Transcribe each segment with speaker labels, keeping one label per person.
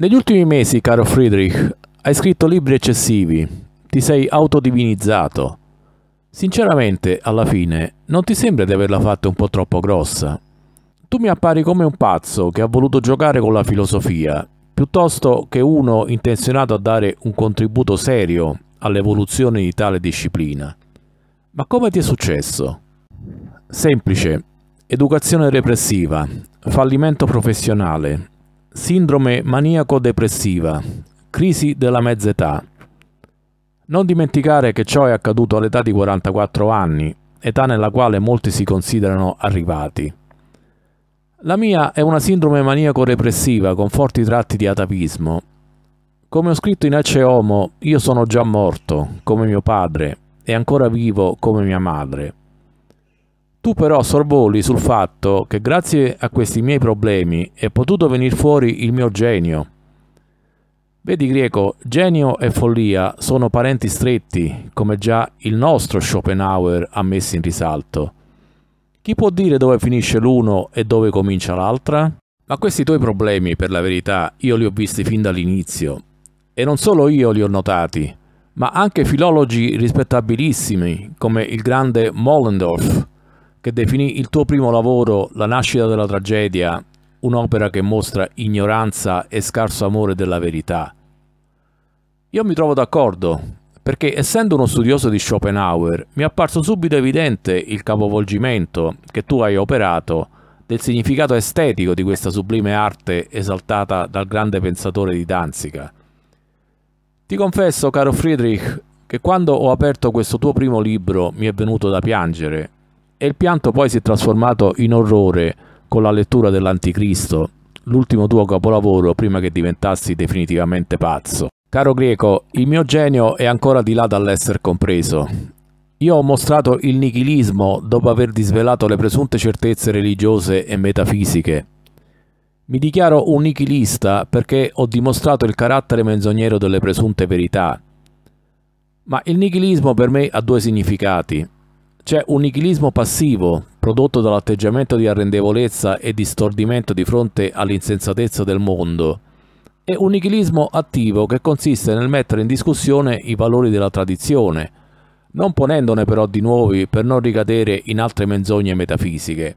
Speaker 1: Negli ultimi mesi, caro Friedrich, hai scritto libri eccessivi, ti sei autodivinizzato. Sinceramente, alla fine, non ti sembra di averla fatta un po' troppo grossa. Tu mi appari come un pazzo che ha voluto giocare con la filosofia, piuttosto che uno intenzionato a dare un contributo serio all'evoluzione di tale disciplina. Ma come ti è successo? Semplice. Educazione repressiva, fallimento professionale, Sindrome maniaco-depressiva, crisi della mezza età. Non dimenticare che ciò è accaduto all'età di 44 anni, età nella quale molti si considerano arrivati. La mia è una sindrome maniaco-repressiva con forti tratti di atavismo. Come ho scritto in Ecce Homo, io sono già morto, come mio padre, e ancora vivo come mia madre. Tu però sorvoli sul fatto che grazie a questi miei problemi è potuto venire fuori il mio genio. Vedi greco, genio e follia sono parenti stretti, come già il nostro Schopenhauer ha messo in risalto. Chi può dire dove finisce l'uno e dove comincia l'altra? Ma questi tuoi problemi, per la verità, io li ho visti fin dall'inizio. E non solo io li ho notati, ma anche filologi rispettabilissimi, come il grande Mollendorf, che definì il tuo primo lavoro, La nascita della tragedia, un'opera che mostra ignoranza e scarso amore della verità. Io mi trovo d'accordo, perché essendo uno studioso di Schopenhauer, mi è apparso subito evidente il capovolgimento che tu hai operato del significato estetico di questa sublime arte esaltata dal grande pensatore di Danzica. Ti confesso, caro Friedrich, che quando ho aperto questo tuo primo libro mi è venuto da piangere, e il pianto poi si è trasformato in orrore con la lettura dell'Anticristo, l'ultimo tuo capolavoro prima che diventassi definitivamente pazzo. Caro Greco, il mio genio è ancora di là dall'essere compreso. Io ho mostrato il nichilismo dopo aver disvelato le presunte certezze religiose e metafisiche. Mi dichiaro un nichilista perché ho dimostrato il carattere menzognero delle presunte verità. Ma il nichilismo per me ha due significati. C'è un nichilismo passivo, prodotto dall'atteggiamento di arrendevolezza e di stordimento di fronte all'insensatezza del mondo, e un nichilismo attivo che consiste nel mettere in discussione i valori della tradizione, non ponendone però di nuovi per non ricadere in altre menzogne metafisiche.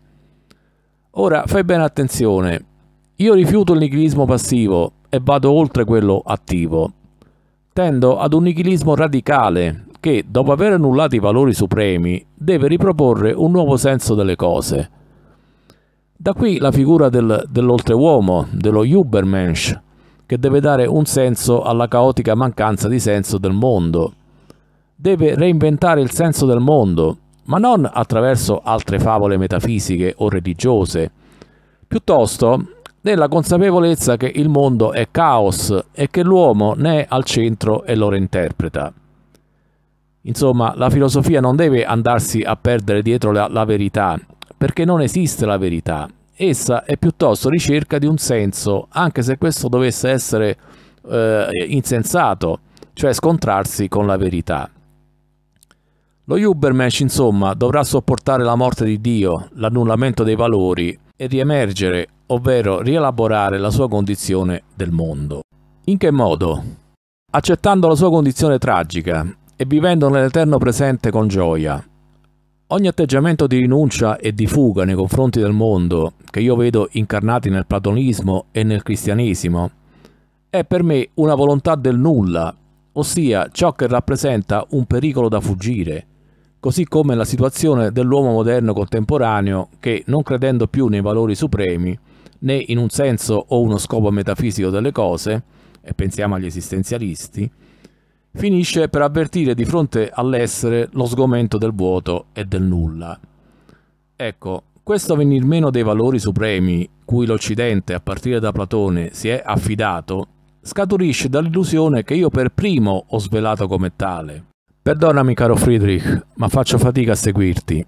Speaker 1: Ora, fai bene attenzione. Io rifiuto il nichilismo passivo e vado oltre quello attivo. Tendo ad un nichilismo radicale, che, dopo aver annullato i valori supremi, deve riproporre un nuovo senso delle cose. Da qui la figura del, dell'oltreuomo, dello Übermensch, che deve dare un senso alla caotica mancanza di senso del mondo. Deve reinventare il senso del mondo, ma non attraverso altre favole metafisiche o religiose, piuttosto nella consapevolezza che il mondo è caos e che l'uomo ne è al centro e lo reinterpreta. Insomma, la filosofia non deve andarsi a perdere dietro la, la verità, perché non esiste la verità. Essa è piuttosto ricerca di un senso, anche se questo dovesse essere eh, insensato, cioè scontrarsi con la verità. Lo Ubermensch, insomma, dovrà sopportare la morte di Dio, l'annullamento dei valori e riemergere, ovvero rielaborare la sua condizione del mondo. In che modo? Accettando la sua condizione tragica, e vivendo nell'eterno presente con gioia. Ogni atteggiamento di rinuncia e di fuga nei confronti del mondo, che io vedo incarnati nel platonismo e nel cristianesimo, è per me una volontà del nulla, ossia ciò che rappresenta un pericolo da fuggire, così come la situazione dell'uomo moderno contemporaneo che, non credendo più nei valori supremi, né in un senso o uno scopo metafisico delle cose, e pensiamo agli esistenzialisti, finisce per avvertire di fronte all'essere lo sgomento del vuoto e del nulla. Ecco, questo venir meno dei valori supremi cui l'Occidente, a partire da Platone, si è affidato, scaturisce dall'illusione che io per primo ho svelato come tale. Perdonami caro Friedrich, ma faccio fatica a seguirti.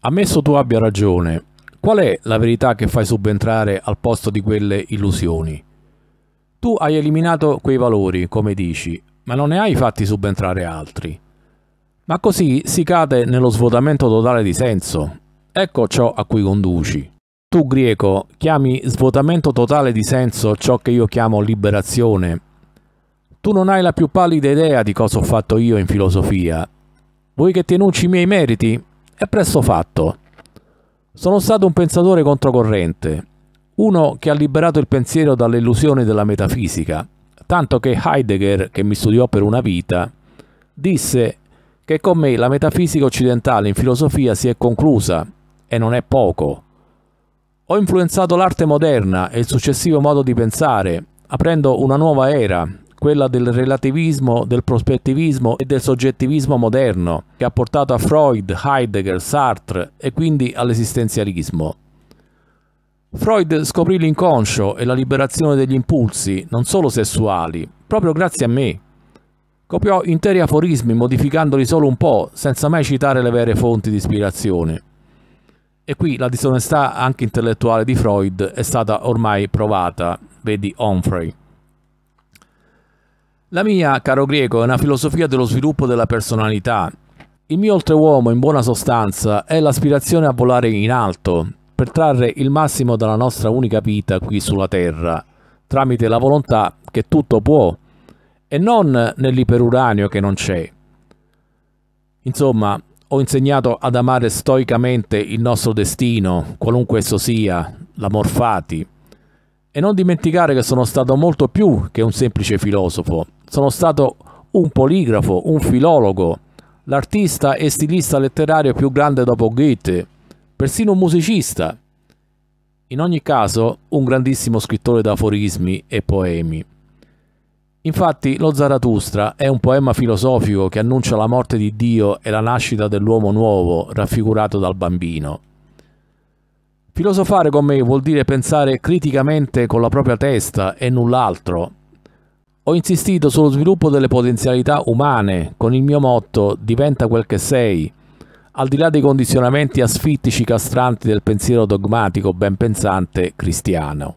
Speaker 1: Ammesso tu abbia ragione, qual è la verità che fai subentrare al posto di quelle illusioni? Tu hai eliminato quei valori, come dici, ma non ne hai fatti subentrare altri. Ma così si cade nello svuotamento totale di senso. Ecco ciò a cui conduci. Tu greco chiami svuotamento totale di senso ciò che io chiamo liberazione. Tu non hai la più pallida idea di cosa ho fatto io in filosofia. Vuoi che ti enunci i miei meriti? È presto fatto. Sono stato un pensatore controcorrente, uno che ha liberato il pensiero dalle illusioni della metafisica, tanto che Heidegger, che mi studiò per una vita, disse che con me la metafisica occidentale in filosofia si è conclusa, e non è poco. Ho influenzato l'arte moderna e il successivo modo di pensare, aprendo una nuova era, quella del relativismo, del prospettivismo e del soggettivismo moderno, che ha portato a Freud, Heidegger, Sartre e quindi all'esistenzialismo. Freud scoprì l'inconscio e la liberazione degli impulsi, non solo sessuali, proprio grazie a me. Copiò interi aforismi modificandoli solo un po', senza mai citare le vere fonti di ispirazione. E qui la disonestà anche intellettuale di Freud è stata ormai provata, vedi Humphrey. La mia, caro greco, è una filosofia dello sviluppo della personalità. Il mio oltreuomo, in buona sostanza, è l'aspirazione a volare in alto, per trarre il massimo dalla nostra unica vita qui sulla Terra, tramite la volontà che tutto può, e non nell'iperuranio che non c'è. Insomma, ho insegnato ad amare stoicamente il nostro destino, qualunque esso sia, l'amor fati. E non dimenticare che sono stato molto più che un semplice filosofo, sono stato un poligrafo, un filologo, l'artista e stilista letterario più grande dopo Goethe, persino un musicista. In ogni caso, un grandissimo scrittore d'aforismi e poemi. Infatti, lo Zaratustra è un poema filosofico che annuncia la morte di Dio e la nascita dell'uomo nuovo, raffigurato dal bambino. Filosofare con me vuol dire pensare criticamente con la propria testa e null'altro. Ho insistito sullo sviluppo delle potenzialità umane con il mio motto Diventa quel che sei, al di là dei condizionamenti asfittici castranti del pensiero dogmatico, ben pensante, cristiano.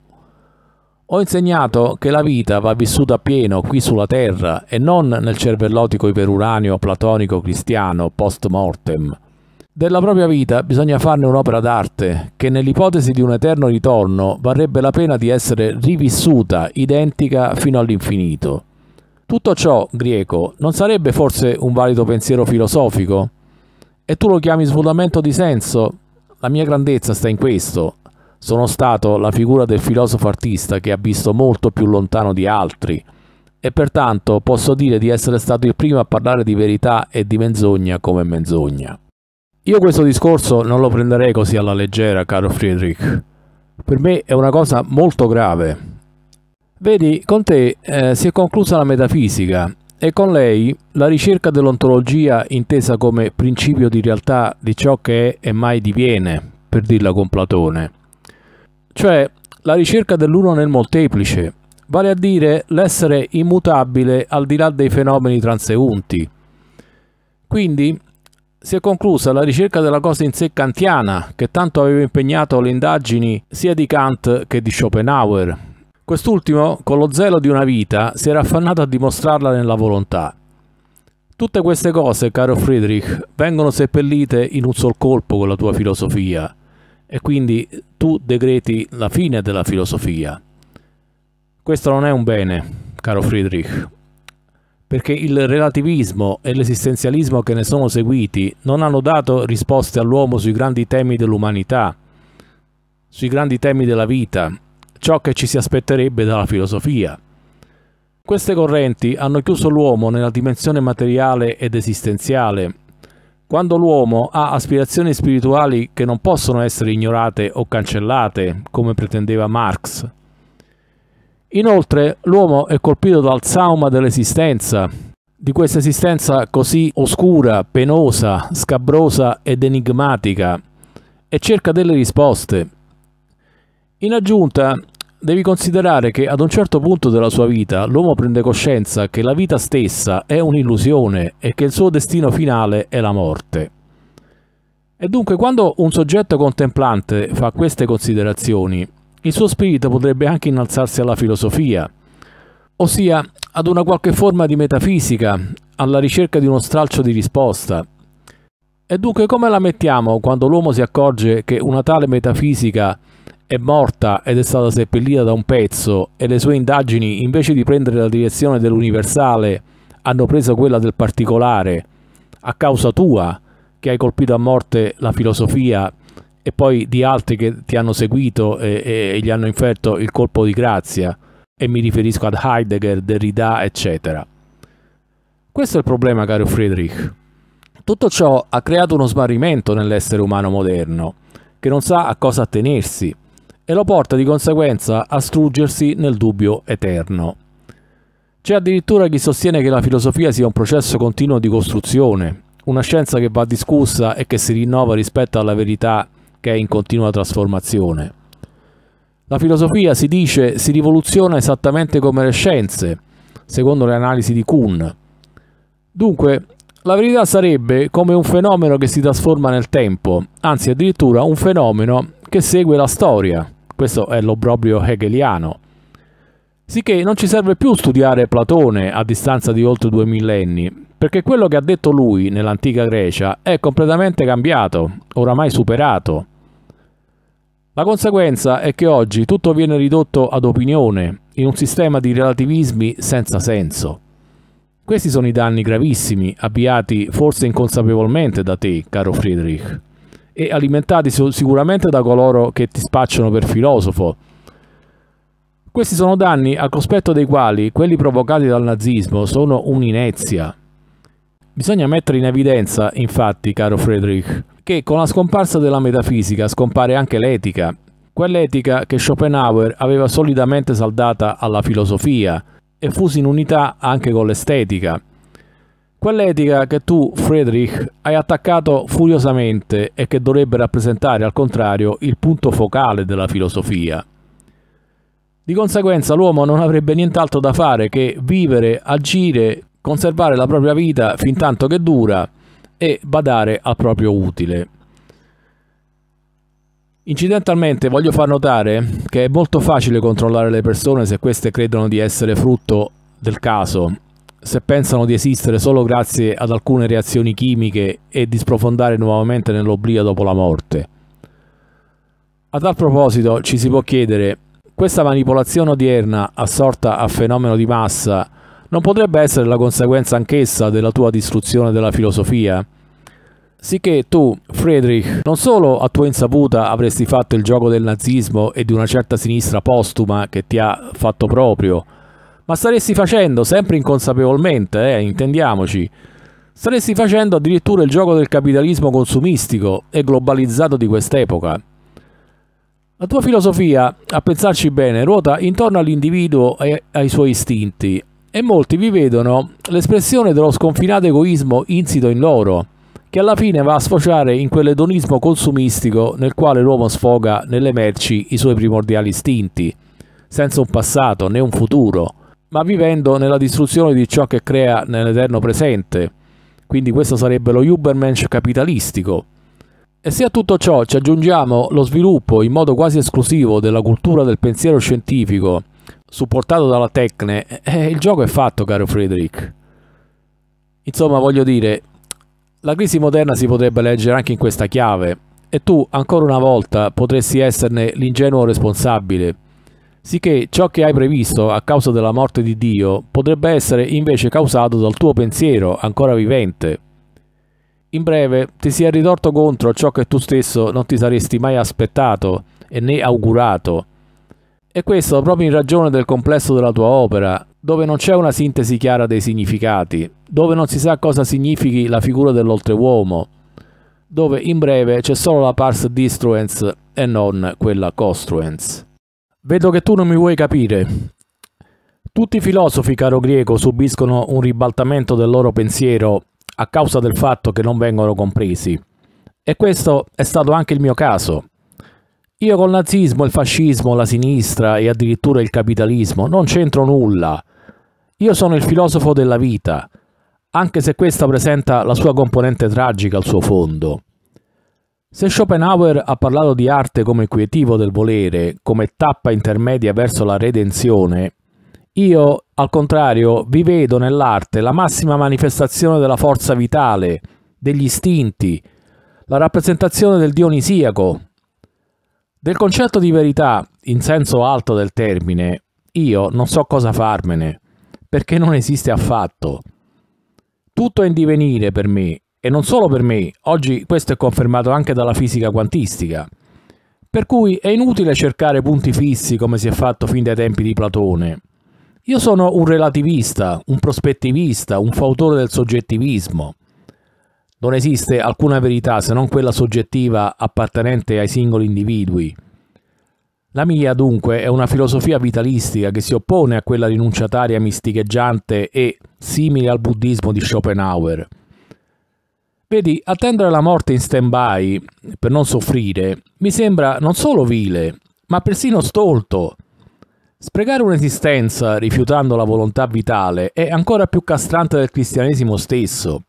Speaker 1: Ho insegnato che la vita va vissuta a pieno qui sulla terra e non nel cervellotico iperuraneo platonico cristiano post mortem. Della propria vita bisogna farne un'opera d'arte, che nell'ipotesi di un eterno ritorno varrebbe la pena di essere rivissuta, identica fino all'infinito. Tutto ciò, greco, non sarebbe forse un valido pensiero filosofico? E tu lo chiami svuotamento di senso? La mia grandezza sta in questo. Sono stato la figura del filosofo artista che ha visto molto più lontano di altri e pertanto posso dire di essere stato il primo a parlare di verità e di menzogna come menzogna. Io questo discorso non lo prenderei così alla leggera, caro Friedrich. Per me è una cosa molto grave. Vedi, con te eh, si è conclusa la metafisica e con lei la ricerca dell'ontologia intesa come principio di realtà di ciò che è e mai diviene, per dirla con Platone. Cioè la ricerca dell'uno nel molteplice, vale a dire l'essere immutabile al di là dei fenomeni transeunti. Quindi si è conclusa la ricerca della cosa in sé kantiana, che tanto aveva impegnato le indagini sia di Kant che di Schopenhauer, Quest'ultimo, con lo zelo di una vita, si era affannato a dimostrarla nella volontà. Tutte queste cose, caro Friedrich, vengono seppellite in un sol colpo con la tua filosofia e quindi tu decreti la fine della filosofia. Questo non è un bene, caro Friedrich, perché il relativismo e l'esistenzialismo che ne sono seguiti non hanno dato risposte all'uomo sui grandi temi dell'umanità, sui grandi temi della vita, ciò che ci si aspetterebbe dalla filosofia. Queste correnti hanno chiuso l'uomo nella dimensione materiale ed esistenziale. Quando l'uomo ha aspirazioni spirituali che non possono essere ignorate o cancellate, come pretendeva Marx. Inoltre, l'uomo è colpito dal sauma dell'esistenza, di questa esistenza così oscura, penosa, scabrosa ed enigmatica, e cerca delle risposte. In aggiunta, Devi considerare che ad un certo punto della sua vita l'uomo prende coscienza che la vita stessa è un'illusione e che il suo destino finale è la morte. E dunque quando un soggetto contemplante fa queste considerazioni, il suo spirito potrebbe anche innalzarsi alla filosofia, ossia ad una qualche forma di metafisica, alla ricerca di uno stralcio di risposta. E dunque come la mettiamo quando l'uomo si accorge che una tale metafisica è morta ed è stata seppellita da un pezzo e le sue indagini invece di prendere la direzione dell'universale hanno preso quella del particolare a causa tua che hai colpito a morte la filosofia e poi di altri che ti hanno seguito e, e, e gli hanno inferto il colpo di grazia e mi riferisco ad Heidegger, Derrida eccetera questo è il problema caro Friedrich tutto ciò ha creato uno smarrimento nell'essere umano moderno che non sa a cosa attenersi e lo porta di conseguenza a struggersi nel dubbio eterno. C'è addirittura chi sostiene che la filosofia sia un processo continuo di costruzione, una scienza che va discussa e che si rinnova rispetto alla verità che è in continua trasformazione. La filosofia, si dice, si rivoluziona esattamente come le scienze, secondo le analisi di Kuhn. Dunque, la verità sarebbe come un fenomeno che si trasforma nel tempo, anzi addirittura un fenomeno che segue la storia, questo è l'obbrobrio hegeliano. Sicché non ci serve più studiare Platone a distanza di oltre due millenni, perché quello che ha detto lui nell'antica Grecia è completamente cambiato, oramai superato. La conseguenza è che oggi tutto viene ridotto ad opinione, in un sistema di relativismi senza senso. Questi sono i danni gravissimi, avviati forse inconsapevolmente da te, caro Friedrich e alimentati sicuramente da coloro che ti spacciano per filosofo. Questi sono danni al cospetto dei quali quelli provocati dal nazismo sono un'inezia. Bisogna mettere in evidenza, infatti, caro Friedrich, che con la scomparsa della metafisica scompare anche l'etica, quell'etica che Schopenhauer aveva solidamente saldata alla filosofia e fusa in unità anche con l'estetica. Quell'etica che tu, Friedrich, hai attaccato furiosamente e che dovrebbe rappresentare al contrario il punto focale della filosofia. Di conseguenza l'uomo non avrebbe nient'altro da fare che vivere, agire, conservare la propria vita fin tanto che dura e badare al proprio utile. Incidentalmente voglio far notare che è molto facile controllare le persone se queste credono di essere frutto del caso se pensano di esistere solo grazie ad alcune reazioni chimiche e di sprofondare nuovamente nell'oblio dopo la morte. A tal proposito ci si può chiedere, questa manipolazione odierna assorta a fenomeno di massa non potrebbe essere la conseguenza anch'essa della tua distruzione della filosofia? Sicché tu, Friedrich, non solo a tua insaputa avresti fatto il gioco del nazismo e di una certa sinistra postuma che ti ha fatto proprio, ma staresti facendo, sempre inconsapevolmente, eh, intendiamoci, staresti facendo addirittura il gioco del capitalismo consumistico e globalizzato di quest'epoca. La tua filosofia, a pensarci bene, ruota intorno all'individuo e ai suoi istinti, e molti vi vedono l'espressione dello sconfinato egoismo insito in loro, che alla fine va a sfociare in quell'edonismo consumistico nel quale l'uomo sfoga nelle merci i suoi primordiali istinti, senza un passato né un futuro ma vivendo nella distruzione di ciò che crea nell'eterno presente. Quindi questo sarebbe lo Ubermensch capitalistico. E se a tutto ciò ci aggiungiamo lo sviluppo in modo quasi esclusivo della cultura del pensiero scientifico, supportato dalla Tecne, eh, il gioco è fatto, caro Friedrich. Insomma, voglio dire, la crisi moderna si potrebbe leggere anche in questa chiave, e tu, ancora una volta, potresti esserne l'ingenuo responsabile sicché ciò che hai previsto a causa della morte di Dio potrebbe essere invece causato dal tuo pensiero ancora vivente. In breve, ti si è ritorto contro ciò che tu stesso non ti saresti mai aspettato e né augurato. E questo proprio in ragione del complesso della tua opera, dove non c'è una sintesi chiara dei significati, dove non si sa cosa significhi la figura dell'oltreuomo, dove in breve c'è solo la pars distruens e non quella costruens. Vedo che tu non mi vuoi capire. Tutti i filosofi, caro greco, subiscono un ribaltamento del loro pensiero a causa del fatto che non vengono compresi. E questo è stato anche il mio caso. Io col nazismo, il fascismo, la sinistra e addirittura il capitalismo non c'entro nulla. Io sono il filosofo della vita, anche se questa presenta la sua componente tragica al suo fondo. Se Schopenhauer ha parlato di arte come quietivo del volere, come tappa intermedia verso la redenzione, io, al contrario, vi vedo nell'arte la massima manifestazione della forza vitale, degli istinti, la rappresentazione del dionisiaco. Del concetto di verità, in senso alto del termine, io non so cosa farmene, perché non esiste affatto. Tutto è in divenire per me, e non solo per me, oggi questo è confermato anche dalla fisica quantistica. Per cui è inutile cercare punti fissi come si è fatto fin dai tempi di Platone. Io sono un relativista, un prospettivista, un fautore del soggettivismo. Non esiste alcuna verità se non quella soggettiva appartenente ai singoli individui. La mia, dunque, è una filosofia vitalistica che si oppone a quella rinunciataria misticheggiante e simile al buddismo di Schopenhauer. Vedi, attendere la morte in stand-by per non soffrire mi sembra non solo vile, ma persino stolto. Sprecare un'esistenza rifiutando la volontà vitale è ancora più castrante del cristianesimo stesso.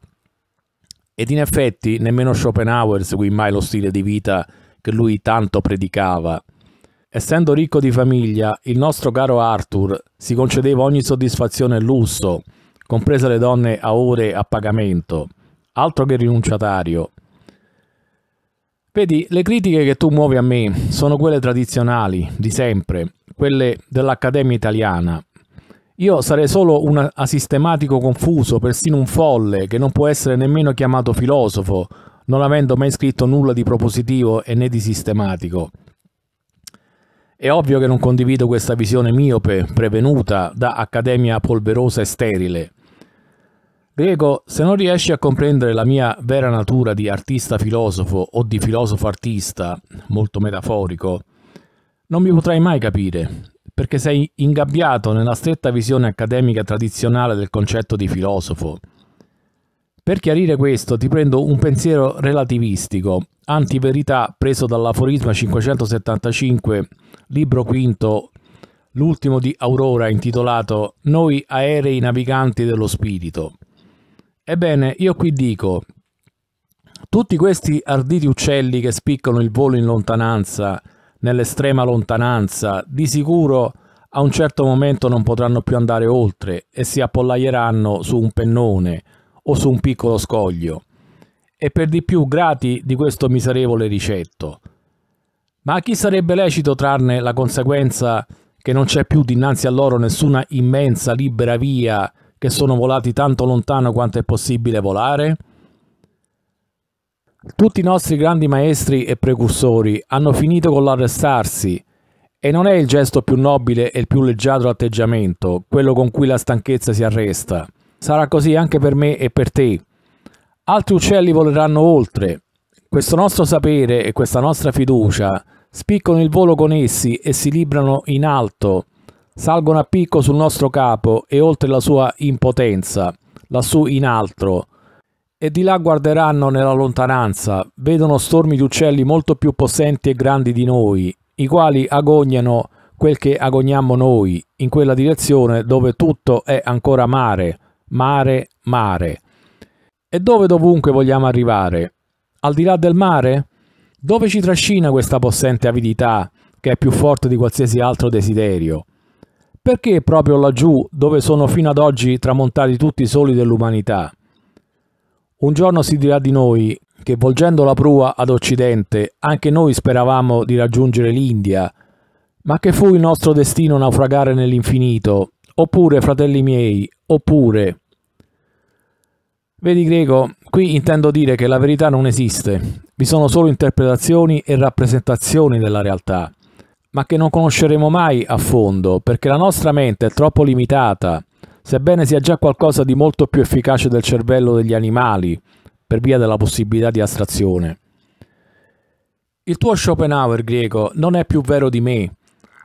Speaker 1: Ed in effetti nemmeno Schopenhauer seguì mai lo stile di vita che lui tanto predicava. Essendo ricco di famiglia, il nostro caro Arthur si concedeva ogni soddisfazione e lusso, comprese le donne a ore a pagamento altro che rinunciatario. Vedi, le critiche che tu muovi a me sono quelle tradizionali, di sempre, quelle dell'Accademia Italiana. Io sarei solo un asistematico confuso, persino un folle, che non può essere nemmeno chiamato filosofo, non avendo mai scritto nulla di propositivo e né di sistematico. È ovvio che non condivido questa visione miope, prevenuta da accademia polverosa e sterile. Greco, se non riesci a comprendere la mia vera natura di artista filosofo o di filosofo artista, molto metaforico, non mi potrai mai capire, perché sei ingabbiato nella stretta visione accademica tradizionale del concetto di filosofo. Per chiarire questo ti prendo un pensiero relativistico, antiverità preso dall'aforisma 575, libro quinto, l'ultimo di Aurora intitolato Noi aerei naviganti dello spirito. Ebbene, io qui dico, tutti questi arditi uccelli che spiccano il volo in lontananza, nell'estrema lontananza, di sicuro a un certo momento non potranno più andare oltre e si appollaieranno su un pennone o su un piccolo scoglio, e per di più grati di questo miserevole ricetto. Ma a chi sarebbe lecito trarne la conseguenza che non c'è più dinanzi a loro nessuna immensa libera via che sono volati tanto lontano quanto è possibile volare? Tutti i nostri grandi maestri e precursori hanno finito con l'arrestarsi e non è il gesto più nobile e il più leggiadro atteggiamento, quello con cui la stanchezza si arresta. Sarà così anche per me e per te. Altri uccelli voleranno oltre. Questo nostro sapere e questa nostra fiducia spiccano il volo con essi e si librano in alto salgono a picco sul nostro capo e oltre la sua impotenza, lassù in altro, e di là guarderanno nella lontananza, vedono stormi di uccelli molto più possenti e grandi di noi, i quali agognano quel che agogniamo noi, in quella direzione dove tutto è ancora mare, mare, mare. E dove dovunque vogliamo arrivare? Al di là del mare? Dove ci trascina questa possente avidità, che è più forte di qualsiasi altro desiderio? perché proprio laggiù dove sono fino ad oggi tramontati tutti i soli dell'umanità? Un giorno si dirà di noi che volgendo la prua ad occidente anche noi speravamo di raggiungere l'India, ma che fu il nostro destino naufragare nell'infinito, oppure fratelli miei, oppure... Vedi Greco, qui intendo dire che la verità non esiste, vi sono solo interpretazioni e rappresentazioni della realtà ma che non conosceremo mai a fondo, perché la nostra mente è troppo limitata, sebbene sia già qualcosa di molto più efficace del cervello degli animali, per via della possibilità di astrazione. Il tuo Schopenhauer greco non è più vero di me,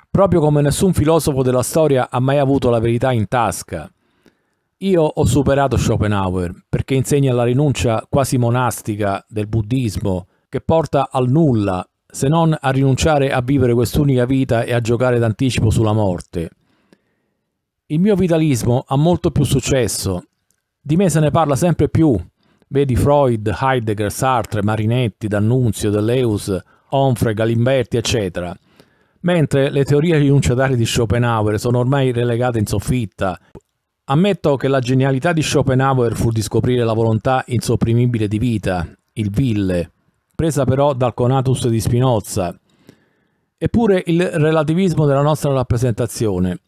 Speaker 1: proprio come nessun filosofo della storia ha mai avuto la verità in tasca. Io ho superato Schopenhauer perché insegna la rinuncia quasi monastica del buddismo che porta al nulla se non a rinunciare a vivere quest'unica vita e a giocare d'anticipo sulla morte. Il mio vitalismo ha molto più successo. Di me se ne parla sempre più. Vedi Freud, Heidegger, Sartre, Marinetti, D'Annunzio, Deleuze, Onfre, Galimberti, eccetera. Mentre le teorie rinunciatarie di Schopenhauer sono ormai relegate in soffitta. Ammetto che la genialità di Schopenhauer fu di scoprire la volontà insopprimibile di vita, il ville, presa però dal conatus di Spinoza. Eppure il relativismo della nostra rappresentazione.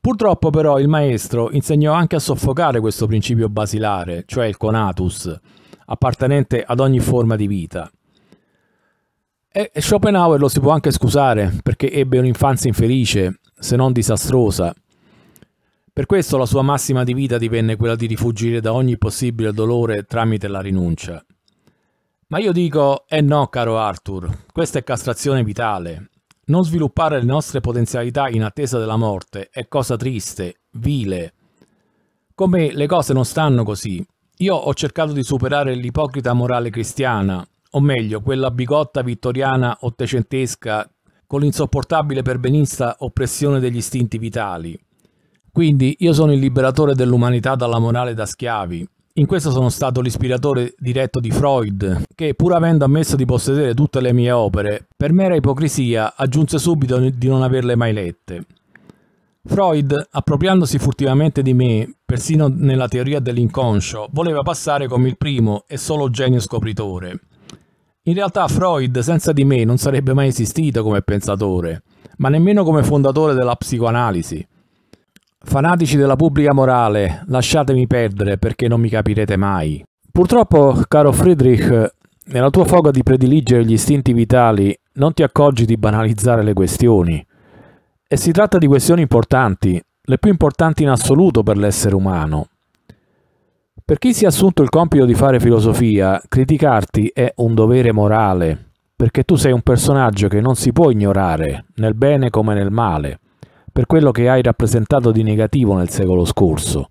Speaker 1: Purtroppo però il maestro insegnò anche a soffocare questo principio basilare, cioè il conatus, appartenente ad ogni forma di vita. E Schopenhauer lo si può anche scusare perché ebbe un'infanzia infelice, se non disastrosa. Per questo la sua massima di vita divenne quella di rifugire da ogni possibile dolore tramite la rinuncia. Ma io dico, eh no, caro Arthur, questa è castrazione vitale. Non sviluppare le nostre potenzialità in attesa della morte è cosa triste, vile. Come le cose non stanno così. Io ho cercato di superare l'ipocrita morale cristiana, o meglio, quella bigotta vittoriana ottecentesca con l'insopportabile perbenista oppressione degli istinti vitali. Quindi io sono il liberatore dell'umanità dalla morale da schiavi, in questo sono stato l'ispiratore diretto di Freud, che pur avendo ammesso di possedere tutte le mie opere, per mera ipocrisia aggiunse subito di non averle mai lette. Freud, appropriandosi furtivamente di me, persino nella teoria dell'inconscio, voleva passare come il primo e solo genio scopritore. In realtà Freud senza di me non sarebbe mai esistito come pensatore, ma nemmeno come fondatore della psicoanalisi. Fanatici della pubblica morale, lasciatemi perdere perché non mi capirete mai. Purtroppo, caro Friedrich, nella tua foga di prediligere gli istinti vitali non ti accorgi di banalizzare le questioni. E si tratta di questioni importanti, le più importanti in assoluto per l'essere umano. Per chi si è assunto il compito di fare filosofia, criticarti è un dovere morale, perché tu sei un personaggio che non si può ignorare, nel bene come nel male per quello che hai rappresentato di negativo nel secolo scorso.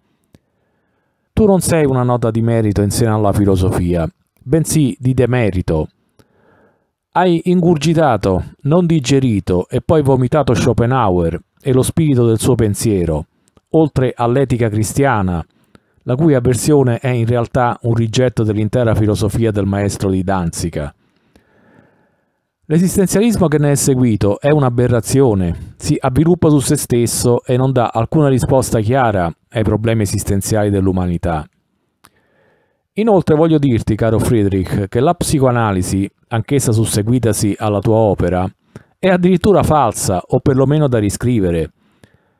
Speaker 1: Tu non sei una nota di merito insieme alla filosofia, bensì di demerito. Hai ingurgitato, non digerito e poi vomitato Schopenhauer e lo spirito del suo pensiero, oltre all'etica cristiana, la cui avversione è in realtà un rigetto dell'intera filosofia del maestro di Danzica. L'esistenzialismo che ne è seguito è un'aberrazione, si avviluppa su se stesso e non dà alcuna risposta chiara ai problemi esistenziali dell'umanità. Inoltre voglio dirti, caro Friedrich, che la psicoanalisi, anch'essa susseguitasi alla tua opera, è addirittura falsa o perlomeno da riscrivere,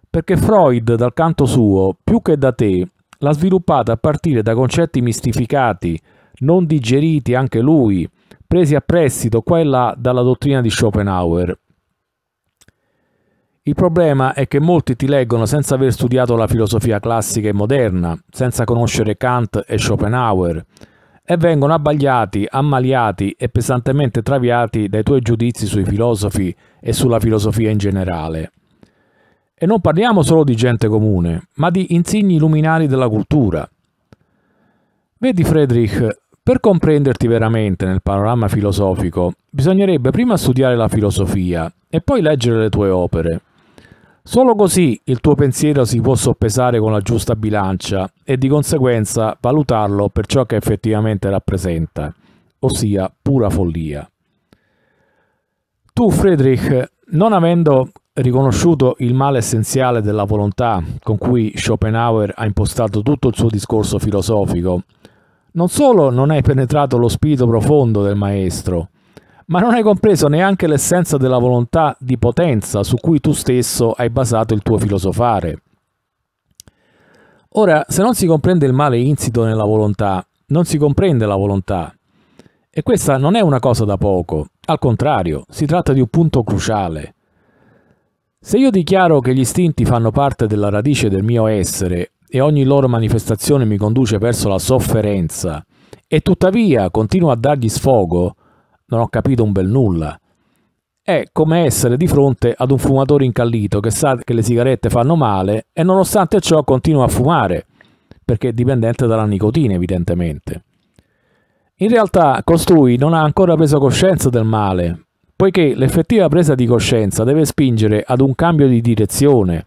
Speaker 1: perché Freud, dal canto suo, più che da te, l'ha sviluppata a partire da concetti mistificati, non digeriti anche lui, presi a prestito qua e là dalla dottrina di Schopenhauer. Il problema è che molti ti leggono senza aver studiato la filosofia classica e moderna, senza conoscere Kant e Schopenhauer, e vengono abbagliati, ammaliati e pesantemente traviati dai tuoi giudizi sui filosofi e sulla filosofia in generale. E non parliamo solo di gente comune, ma di insigni luminari della cultura. Vedi Friedrich per comprenderti veramente nel panorama filosofico, bisognerebbe prima studiare la filosofia e poi leggere le tue opere. Solo così il tuo pensiero si può soppesare con la giusta bilancia e di conseguenza valutarlo per ciò che effettivamente rappresenta, ossia pura follia. Tu, Friedrich, non avendo riconosciuto il male essenziale della volontà con cui Schopenhauer ha impostato tutto il suo discorso filosofico, non solo non hai penetrato lo spirito profondo del maestro, ma non hai compreso neanche l'essenza della volontà di potenza su cui tu stesso hai basato il tuo filosofare. Ora, se non si comprende il male insito nella volontà, non si comprende la volontà. E questa non è una cosa da poco, al contrario, si tratta di un punto cruciale. Se io dichiaro che gli istinti fanno parte della radice del mio essere e ogni loro manifestazione mi conduce verso la sofferenza e tuttavia continuo a dargli sfogo, non ho capito un bel nulla. È come essere di fronte ad un fumatore incallito che sa che le sigarette fanno male e nonostante ciò continua a fumare, perché è dipendente dalla nicotina evidentemente. In realtà costui non ha ancora preso coscienza del male, poiché l'effettiva presa di coscienza deve spingere ad un cambio di direzione,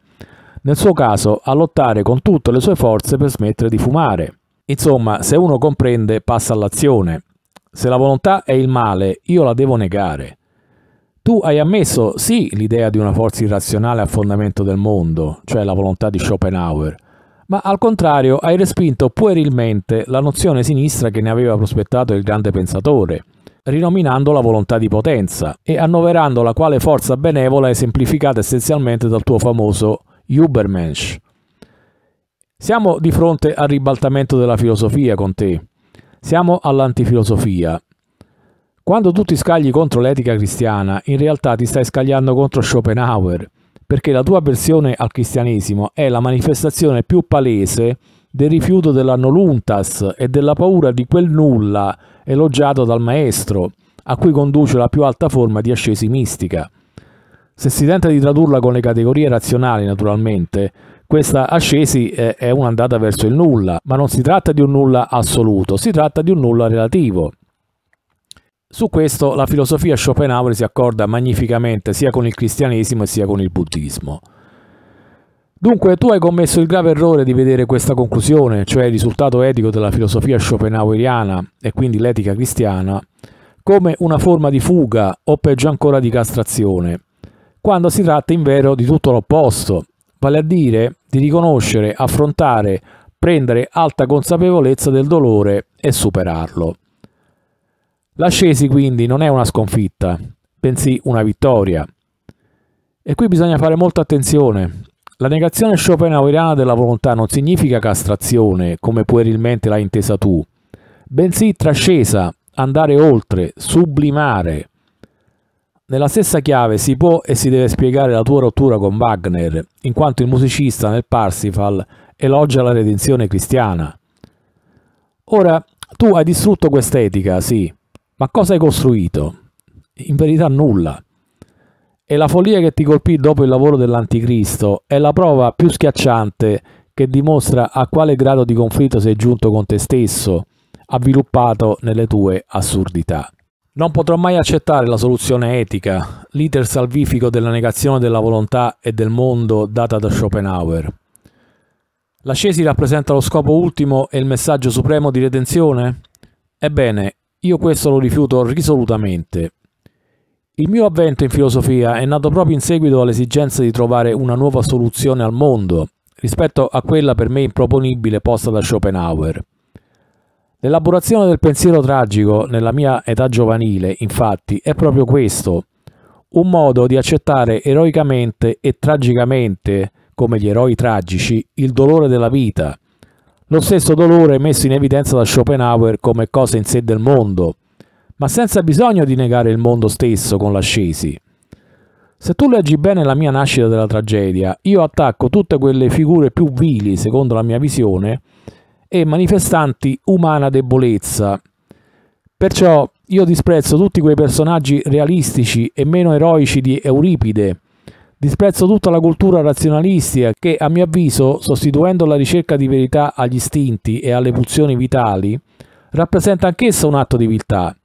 Speaker 1: nel suo caso a lottare con tutte le sue forze per smettere di fumare. Insomma, se uno comprende, passa all'azione. Se la volontà è il male, io la devo negare. Tu hai ammesso sì l'idea di una forza irrazionale a fondamento del mondo, cioè la volontà di Schopenhauer, ma al contrario hai respinto puerilmente la nozione sinistra che ne aveva prospettato il grande pensatore, rinominando la volontà di potenza e annoverandola quale forza benevola è semplificata essenzialmente dal tuo famoso Ubermensch. Siamo di fronte al ribaltamento della filosofia con te. Siamo all'antifilosofia. Quando tu ti scagli contro l'etica cristiana, in realtà ti stai scagliando contro Schopenhauer, perché la tua versione al cristianesimo è la manifestazione più palese del rifiuto dell'annoluntas e della paura di quel nulla elogiato dal maestro, a cui conduce la più alta forma di ascesi mistica. Se si tenta di tradurla con le categorie razionali, naturalmente, questa ascesi è un'andata verso il nulla, ma non si tratta di un nulla assoluto, si tratta di un nulla relativo. Su questo la filosofia Schopenhauer si accorda magnificamente sia con il cristianesimo sia con il buddismo. Dunque tu hai commesso il grave errore di vedere questa conclusione, cioè il risultato etico della filosofia schopenhaueriana e quindi l'etica cristiana, come una forma di fuga o peggio ancora di castrazione, quando si tratta in vero di tutto l'opposto, vale a dire di riconoscere, affrontare, prendere alta consapevolezza del dolore e superarlo. L'ascesi quindi non è una sconfitta, bensì una vittoria. E qui bisogna fare molta attenzione. La negazione schopenhaueriana della volontà non significa castrazione, come puerilmente l'hai intesa tu, bensì trascesa, andare oltre, sublimare. Nella stessa chiave si può e si deve spiegare la tua rottura con Wagner, in quanto il musicista nel Parsifal elogia la redenzione cristiana. Ora, tu hai distrutto quest'etica, sì, ma cosa hai costruito? In verità nulla. E la follia che ti colpì dopo il lavoro dell'Anticristo è la prova più schiacciante che dimostra a quale grado di conflitto sei giunto con te stesso, avviluppato nelle tue assurdità. Non potrò mai accettare la soluzione etica, l'iter salvifico della negazione della volontà e del mondo data da Schopenhauer. L'ascesi rappresenta lo scopo ultimo e il messaggio supremo di redenzione? Ebbene, io questo lo rifiuto risolutamente. Il mio avvento in filosofia è nato proprio in seguito all'esigenza di trovare una nuova soluzione al mondo, rispetto a quella per me improponibile posta da Schopenhauer. L'elaborazione del pensiero tragico nella mia età giovanile, infatti, è proprio questo, un modo di accettare eroicamente e tragicamente, come gli eroi tragici, il dolore della vita, lo stesso dolore messo in evidenza da Schopenhauer come cosa in sé del mondo, ma senza bisogno di negare il mondo stesso con l'ascesi. Se tu leggi bene la mia nascita della tragedia, io attacco tutte quelle figure più vili, secondo la mia visione, e manifestanti umana debolezza. Perciò io disprezzo tutti quei personaggi realistici e meno eroici di Euripide. Disprezzo tutta la cultura razionalistica che, a mio avviso, sostituendo la ricerca di verità agli istinti e alle pulsioni vitali, rappresenta anch'essa un atto di viltà.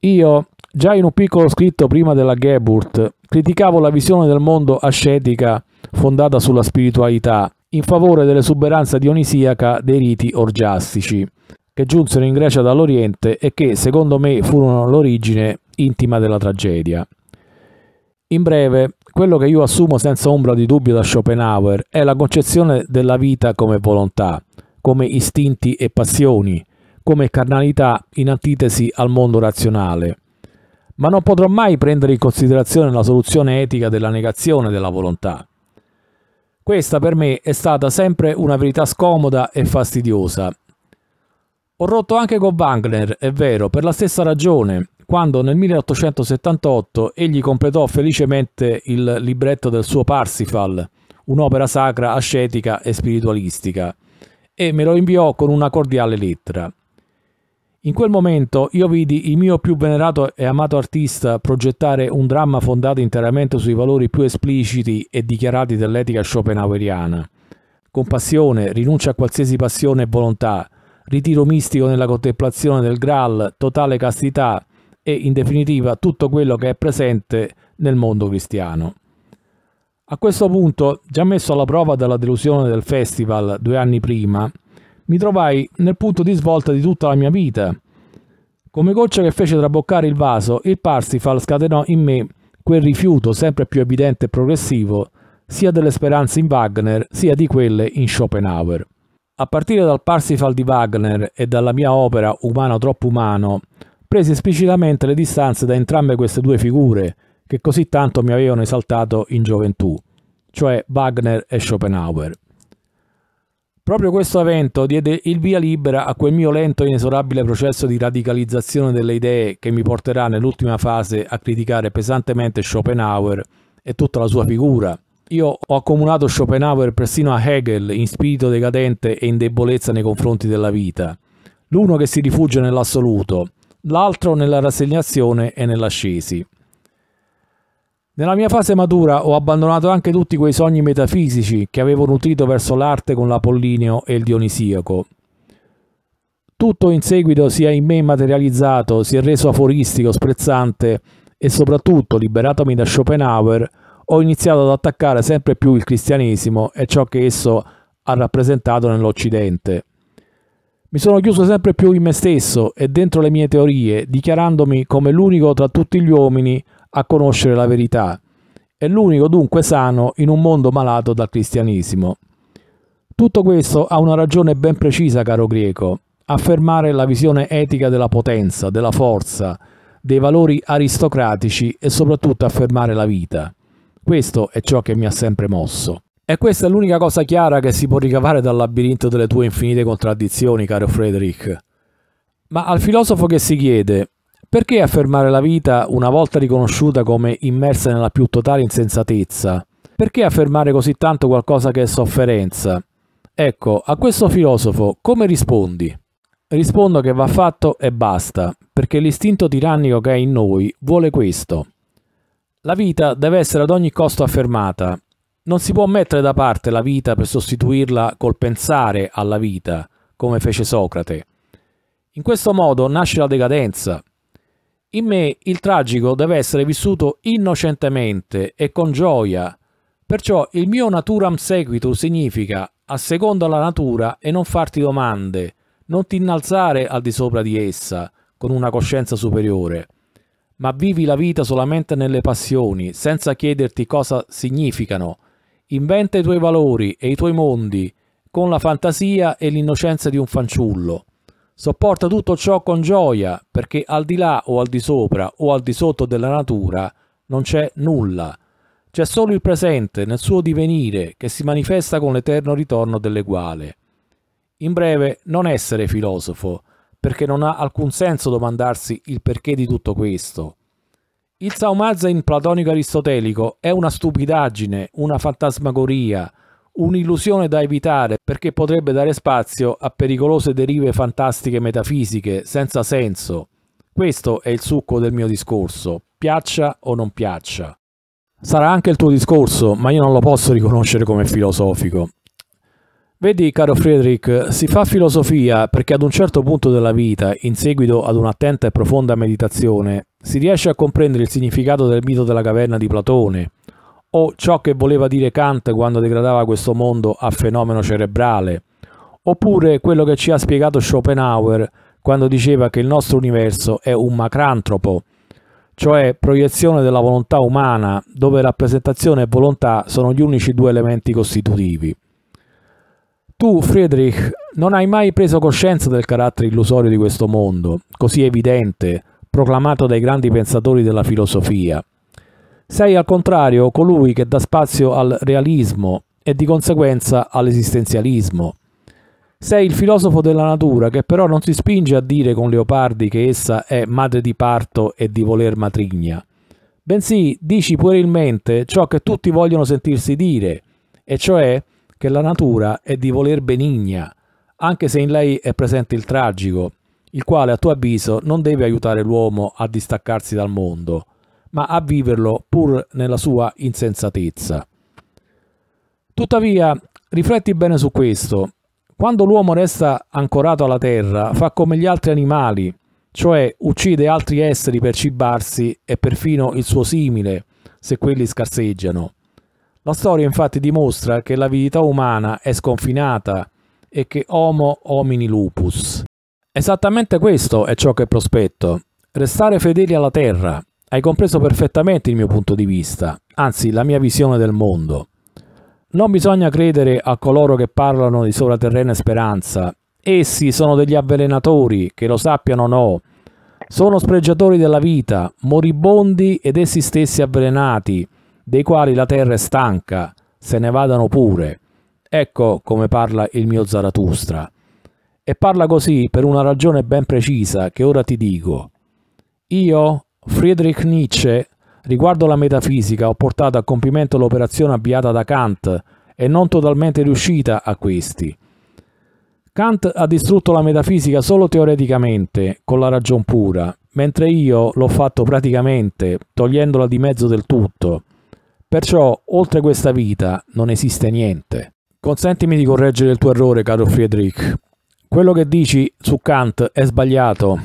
Speaker 1: Io, già in un piccolo scritto prima della Geburt, criticavo la visione del mondo ascetica fondata sulla spiritualità, in favore dell'esuberanza dionisiaca dei riti orgiastici, che giunsero in Grecia dall'Oriente e che, secondo me, furono l'origine intima della tragedia. In breve, quello che io assumo senza ombra di dubbio da Schopenhauer è la concezione della vita come volontà, come istinti e passioni, come carnalità in antitesi al mondo razionale. Ma non potrò mai prendere in considerazione la soluzione etica della negazione della volontà. Questa per me è stata sempre una verità scomoda e fastidiosa. Ho rotto anche con Wagner, è vero, per la stessa ragione, quando nel 1878 egli completò felicemente il libretto del suo Parsifal, un'opera sacra ascetica e spiritualistica, e me lo inviò con una cordiale lettera. In quel momento io vidi il mio più venerato e amato artista progettare un dramma fondato interamente sui valori più espliciti e dichiarati dell'etica schopenhaueriana. Compassione, rinuncia a qualsiasi passione e volontà, ritiro mistico nella contemplazione del Graal, totale castità e in definitiva tutto quello che è presente nel mondo cristiano. A questo punto, già messo alla prova dalla delusione del festival due anni prima, mi trovai nel punto di svolta di tutta la mia vita. Come goccia che fece traboccare il vaso, il Parsifal scatenò in me quel rifiuto sempre più evidente e progressivo, sia delle speranze in Wagner, sia di quelle in Schopenhauer. A partire dal Parsifal di Wagner e dalla mia opera Umano troppo umano, presi esplicitamente le distanze da entrambe queste due figure che così tanto mi avevano esaltato in gioventù, cioè Wagner e Schopenhauer. Proprio questo evento diede il via libera a quel mio lento e inesorabile processo di radicalizzazione delle idee che mi porterà nell'ultima fase a criticare pesantemente Schopenhauer e tutta la sua figura. Io ho accomunato Schopenhauer persino a Hegel in spirito decadente e in debolezza nei confronti della vita. L'uno che si rifugia nell'assoluto, l'altro nella rassegnazione e nell'ascesi. Nella mia fase matura ho abbandonato anche tutti quei sogni metafisici che avevo nutrito verso l'arte con l'Apollineo e il Dionisiaco. Tutto in seguito si è in me materializzato, si è reso aforistico, sprezzante e soprattutto, liberatomi da Schopenhauer, ho iniziato ad attaccare sempre più il cristianesimo e ciò che esso ha rappresentato nell'Occidente. Mi sono chiuso sempre più in me stesso e dentro le mie teorie, dichiarandomi come l'unico tra tutti gli uomini a conoscere la verità. È l'unico dunque sano in un mondo malato dal cristianesimo. Tutto questo ha una ragione ben precisa, caro greco, affermare la visione etica della potenza, della forza, dei valori aristocratici e soprattutto affermare la vita. Questo è ciò che mi ha sempre mosso. E questa è l'unica cosa chiara che si può ricavare dal labirinto delle tue infinite contraddizioni, caro Frederick. Ma al filosofo che si chiede perché affermare la vita una volta riconosciuta come immersa nella più totale insensatezza? Perché affermare così tanto qualcosa che è sofferenza? Ecco, a questo filosofo come rispondi? Rispondo che va fatto e basta, perché l'istinto tirannico che è in noi vuole questo. La vita deve essere ad ogni costo affermata. Non si può mettere da parte la vita per sostituirla col pensare alla vita, come fece Socrate. In questo modo nasce la decadenza, in me il tragico deve essere vissuto innocentemente e con gioia, perciò il mio naturam sequitur significa a seconda la natura e non farti domande, non ti innalzare al di sopra di essa con una coscienza superiore, ma vivi la vita solamente nelle passioni, senza chiederti cosa significano. Inventa i tuoi valori e i tuoi mondi con la fantasia e l'innocenza di un fanciullo. Sopporta tutto ciò con gioia, perché al di là o al di sopra o al di sotto della natura non c'è nulla. C'è solo il presente nel suo divenire che si manifesta con l'eterno ritorno dell'eguale. In breve, non essere filosofo, perché non ha alcun senso domandarsi il perché di tutto questo. Il Saumazza in platonico aristotelico è una stupidaggine, una fantasmagoria, un'illusione da evitare perché potrebbe dare spazio a pericolose derive fantastiche metafisiche senza senso. Questo è il succo del mio discorso, piaccia o non piaccia. Sarà anche il tuo discorso, ma io non lo posso riconoscere come filosofico. Vedi, caro Friedrich, si fa filosofia perché ad un certo punto della vita, in seguito ad un'attenta e profonda meditazione, si riesce a comprendere il significato del mito della caverna di Platone, o ciò che voleva dire Kant quando degradava questo mondo a fenomeno cerebrale, oppure quello che ci ha spiegato Schopenhauer quando diceva che il nostro universo è un macrantropo, cioè proiezione della volontà umana, dove rappresentazione e volontà sono gli unici due elementi costitutivi. Tu, Friedrich, non hai mai preso coscienza del carattere illusorio di questo mondo, così evidente, proclamato dai grandi pensatori della filosofia. Sei al contrario colui che dà spazio al realismo e di conseguenza all'esistenzialismo. Sei il filosofo della natura che però non si spinge a dire con Leopardi che essa è madre di parto e di voler matrigna, bensì dici puerilmente ciò che tutti vogliono sentirsi dire, e cioè che la natura è di voler benigna, anche se in lei è presente il tragico, il quale a tuo avviso non deve aiutare l'uomo a distaccarsi dal mondo, ma a viverlo pur nella sua insensatezza. Tuttavia, rifletti bene su questo. Quando l'uomo resta ancorato alla terra, fa come gli altri animali, cioè uccide altri esseri per cibarsi e perfino il suo simile, se quelli scarseggiano. La storia infatti dimostra che l'avidità umana è sconfinata e che homo homini lupus. Esattamente questo è ciò che prospetto, restare fedeli alla terra, hai compreso perfettamente il mio punto di vista, anzi la mia visione del mondo. Non bisogna credere a coloro che parlano di sovraterrena speranza. Essi sono degli avvelenatori, che lo sappiano o no. Sono spregiatori della vita, moribondi ed essi stessi avvelenati, dei quali la terra è stanca, se ne vadano pure. Ecco come parla il mio Zaratustra. E parla così per una ragione ben precisa che ora ti dico. Io Friedrich Nietzsche riguardo la metafisica ho portato a compimento l'operazione avviata da Kant e non totalmente riuscita a questi. Kant ha distrutto la metafisica solo teoreticamente, con la ragion pura, mentre io l'ho fatto praticamente, togliendola di mezzo del tutto. Perciò, oltre questa vita, non esiste niente. Consentimi di correggere il tuo errore, caro Friedrich. Quello che dici su Kant è sbagliato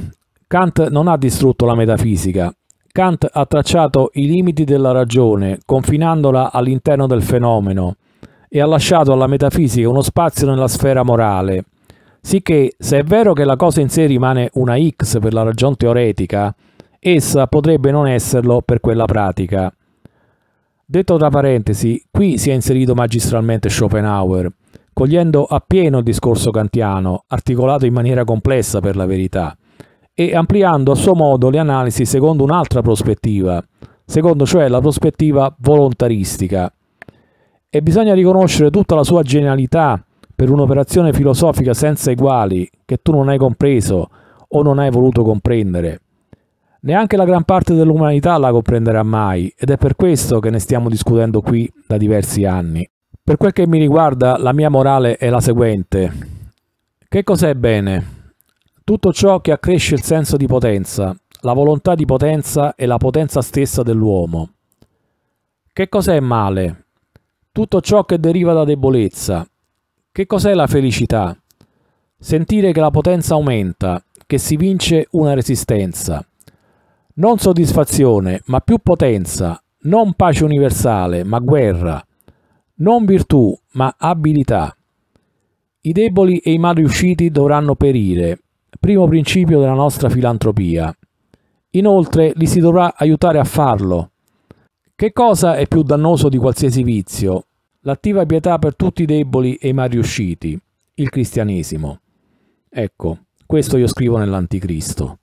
Speaker 1: Kant non ha distrutto la metafisica. Kant ha tracciato i limiti della ragione, confinandola all'interno del fenomeno, e ha lasciato alla metafisica uno spazio nella sfera morale. Sicché, se è vero che la cosa in sé rimane una X per la ragione teoretica, essa potrebbe non esserlo per quella pratica. Detto tra parentesi, qui si è inserito magistralmente Schopenhauer, cogliendo appieno il discorso kantiano, articolato in maniera complessa per la verità e ampliando a suo modo le analisi secondo un'altra prospettiva, secondo cioè la prospettiva volontaristica. E bisogna riconoscere tutta la sua genialità per un'operazione filosofica senza eguali che tu non hai compreso o non hai voluto comprendere. Neanche la gran parte dell'umanità la comprenderà mai ed è per questo che ne stiamo discutendo qui da diversi anni. Per quel che mi riguarda, la mia morale è la seguente. Che cos'è bene? Tutto ciò che accresce il senso di potenza, la volontà di potenza e la potenza stessa dell'uomo. Che cos'è male? Tutto ciò che deriva da debolezza. Che cos'è la felicità? Sentire che la potenza aumenta, che si vince una resistenza. Non soddisfazione, ma più potenza, non pace universale, ma guerra, non virtù, ma abilità. I deboli e i mal riusciti dovranno perire, primo principio della nostra filantropia. Inoltre li si dovrà aiutare a farlo. Che cosa è più dannoso di qualsiasi vizio? L'attiva pietà per tutti i deboli e i mai riusciti, il cristianesimo. Ecco, questo io scrivo nell'Anticristo.